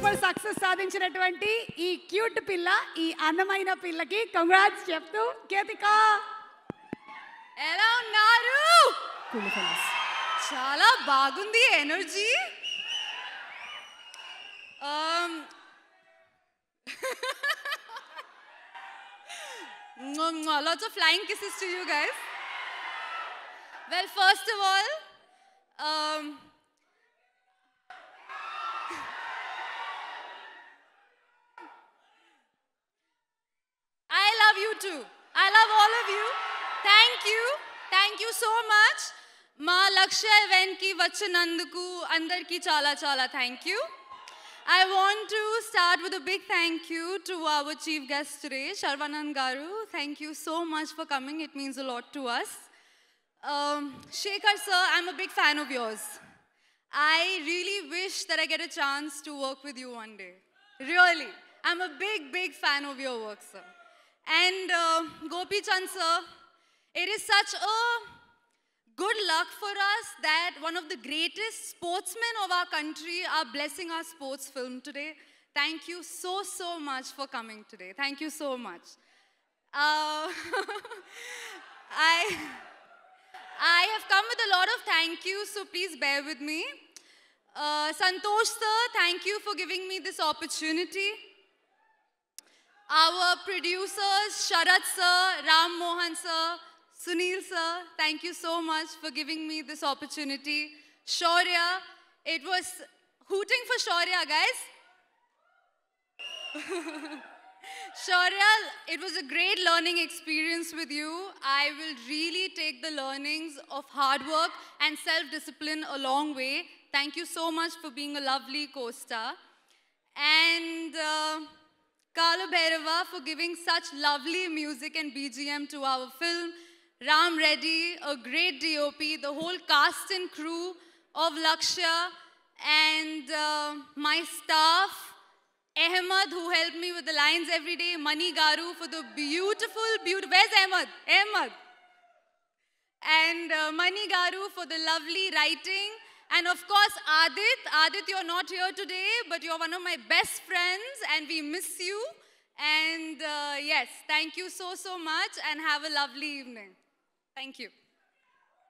Super success సాధించినటువంటి ఈ cute పిల్ల ఈ అందమైన పిల్లకి కంగ్రాట్స్ చెప్తూ కేతిక ఎలా ఉన్నారు చాలా బాగుంది energy lots of flying kisses to you guys well first of all you too. I love all of you. Thank you. Thank you so much. మా లక్ష్య ఈవెంట్కి andar ki chala chala. Thank you. I want to start with a big thank you to our chief guest today, Sharvanand Garu. Thank you so much for coming. It means a lot to us. Um, Shekhar sir, I'm a big fan of yours. I really wish that I get a chance to work with you one day. Really. I'm a big, big fan of your work, sir. And uh, Gopi Chand sir, it is such a good luck for us that one of the greatest sportsmen of our country are blessing our sports film today. Thank you so, so much for coming today. Thank you so much. Uh, I, I have come with a lot of thank yous, so please bear with me. Uh, Santosh sir, thank you for giving me this opportunity our producers, Sharat sir, Ram Mohan sir, Sunil sir, thank you so much for giving me this opportunity. Shaurya, it was hooting for Shaurya, guys. Shaurya, it was a great learning experience with you. I will really take the learnings of hard work and self-discipline a long way. Thank you so much for being a lovely co-star. And... Uh, Carlo Bhairava for giving such lovely music and BGM to our film, Ram Reddy, a great DOP, the whole cast and crew of Lakshya, and uh, my staff, Ahmed, who helped me with the lines every day, Mani Garu for the beautiful, beautiful, where's Ahmed? Ahmed. And uh, Mani Garu for the lovely writing, and of course, Adit. Adit, you're not here today, but you're one of my best friends and we miss you. And uh, yes, thank you so, so much and have a lovely evening. Thank you.